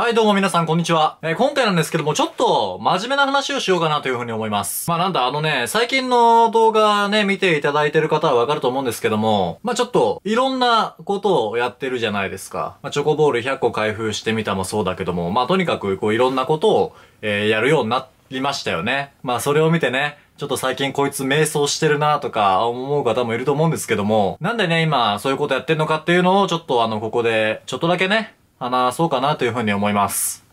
はい、どうも皆さん、こんにちは。えー、今回なんですけども、ちょっと、真面目な話をしようかなというふうに思います。まあなんだ、あのね、最近の動画ね、見ていただいてる方はわかると思うんですけども、まあちょっと、いろんなことをやってるじゃないですか。まあチョコボール100個開封してみたもそうだけども、まあとにかく、こう、いろんなことを、えー、やるようになりましたよね。まあそれを見てね、ちょっと最近こいつ迷走してるなとか思う方もいると思うんですけども、なんでね、今そういうことやってんのかっていうのをちょっとあの、ここで、ちょっとだけね、話そうかなというふうに思います。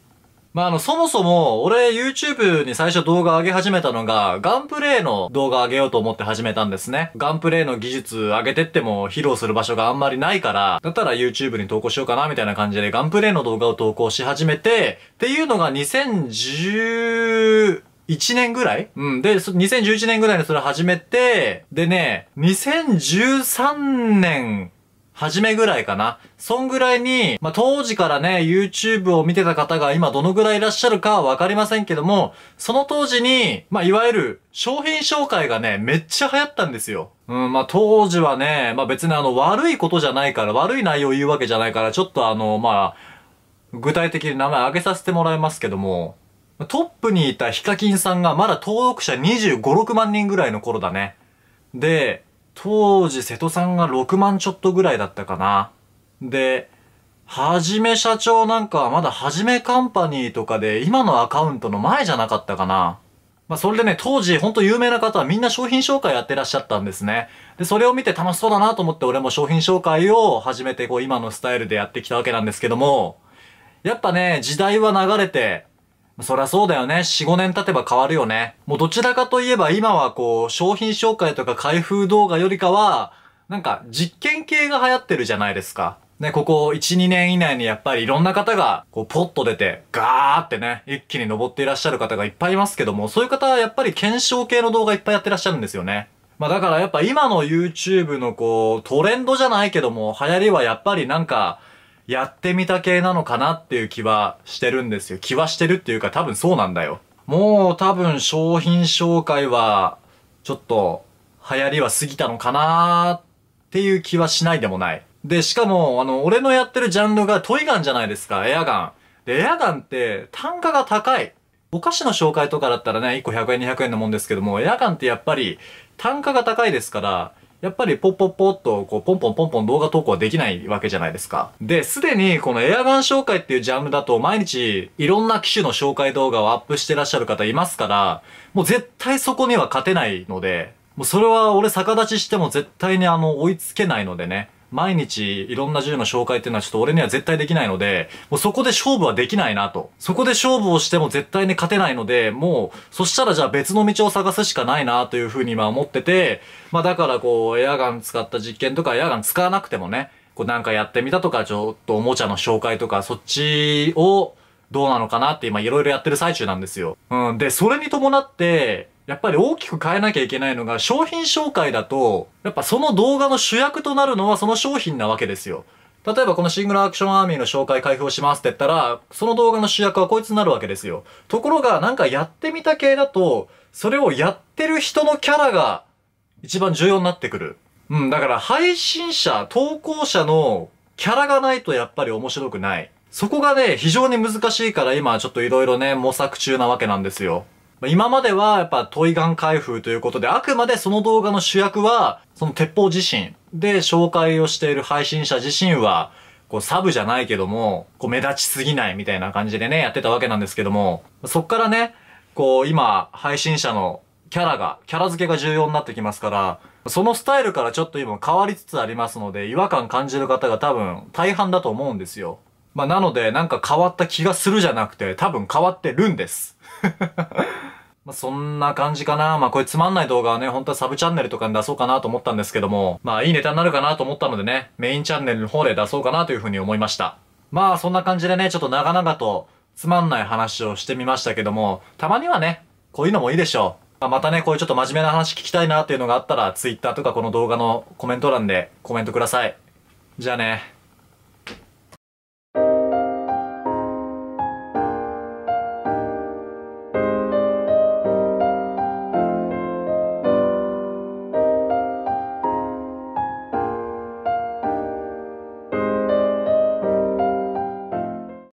まあ、あの、そもそも、俺、YouTube に最初動画上げ始めたのが、ガンプレイの動画上げようと思って始めたんですね。ガンプレイの技術上げてっても披露する場所があんまりないから、だったら YouTube に投稿しようかな、みたいな感じで、ガンプレイの動画を投稿し始めて、っていうのが2 0 1 1年ぐらいうん。で、2011年ぐらいにそれ始めて、でね、2013年初めぐらいかな。そんぐらいに、まあ、当時からね、YouTube を見てた方が今どのぐらいいらっしゃるかはわかりませんけども、その当時に、まあ、いわゆる商品紹介がね、めっちゃ流行ったんですよ。うん、まあ、当時はね、まあ、別にあの、悪いことじゃないから、悪い内容を言うわけじゃないから、ちょっとあの、まあ、具体的に名前挙げさせてもらいますけども、トップにいたヒカキンさんがまだ登録者25、6万人ぐらいの頃だね。で、当時瀬戸さんが6万ちょっとぐらいだったかな。で、はじめ社長なんかはまだはじめカンパニーとかで今のアカウントの前じゃなかったかな。まあそれでね、当時ほんと有名な方はみんな商品紹介やってらっしゃったんですね。で、それを見て楽しそうだなと思って俺も商品紹介を始めてこう今のスタイルでやってきたわけなんですけども、やっぱね、時代は流れて、そりゃそうだよね。4、5年経てば変わるよね。もうどちらかといえば今はこう、商品紹介とか開封動画よりかは、なんか実験系が流行ってるじゃないですか。ね、ここ1、2年以内にやっぱりいろんな方が、こう、ポッと出て、ガーってね、一気に登っていらっしゃる方がいっぱいいますけども、そういう方はやっぱり検証系の動画いっぱいやってらっしゃるんですよね。まあだからやっぱ今の YouTube のこう、トレンドじゃないけども、流行りはやっぱりなんか、やってみた系なのかなっていう気はしてるんですよ。気はしてるっていうか多分そうなんだよ。もう多分商品紹介は、ちょっと流行りは過ぎたのかなっていう気はしないでもない。で、しかも、あの、俺のやってるジャンルがトイガンじゃないですか、エアガン。で、エアガンって単価が高い。お菓子の紹介とかだったらね、1個100円200円のもんですけども、エアガンってやっぱり単価が高いですから、やっぱりポッポッポッとこうポンポンポンポン動画投稿はできないわけじゃないですか。で、すでにこのエアガン紹介っていうジャンルだと毎日いろんな機種の紹介動画をアップしてらっしゃる方いますから、もう絶対そこには勝てないので、もうそれは俺逆立ちしても絶対にあの追いつけないのでね。毎日いろんな銃の紹介っていうのはちょっと俺には絶対できないので、もうそこで勝負はできないなと。そこで勝負をしても絶対に勝てないので、もう、そしたらじゃあ別の道を探すしかないなというふうに今思ってて、まあだからこう、エアガン使った実験とかエアガン使わなくてもね、こうなんかやってみたとか、ちょっとおもちゃの紹介とか、そっちをどうなのかなって今いろいろやってる最中なんですよ。うん。で、それに伴って、やっぱり大きく変えなきゃいけないのが商品紹介だと、やっぱその動画の主役となるのはその商品なわけですよ。例えばこのシングルアクションアーミーの紹介開封しますって言ったら、その動画の主役はこいつになるわけですよ。ところがなんかやってみた系だと、それをやってる人のキャラが一番重要になってくる。うん、だから配信者、投稿者のキャラがないとやっぱり面白くない。そこがね、非常に難しいから今ちょっと色々ね、模索中なわけなんですよ。今まではやっぱトイガン開封ということで、あくまでその動画の主役は、その鉄砲自身で紹介をしている配信者自身は、こうサブじゃないけども、こう目立ちすぎないみたいな感じでね、やってたわけなんですけども、そっからね、こう今、配信者のキャラが、キャラ付けが重要になってきますから、そのスタイルからちょっと今変わりつつありますので、違和感感じる方が多分大半だと思うんですよ。まあなので、なんか変わった気がするじゃなくて、多分変わってるんです。まあ、そんな感じかな。まあ、これつまんない動画はね、本当はサブチャンネルとかに出そうかなと思ったんですけども、まあ、いいネタになるかなと思ったのでね、メインチャンネルの方で出そうかなというふうに思いました。まあ、そんな感じでね、ちょっと長々とつまんない話をしてみましたけども、たまにはね、こういうのもいいでしょう。まあ、またね、こういうちょっと真面目な話聞きたいなっていうのがあったら、Twitter とかこの動画のコメント欄でコメントください。じゃあね。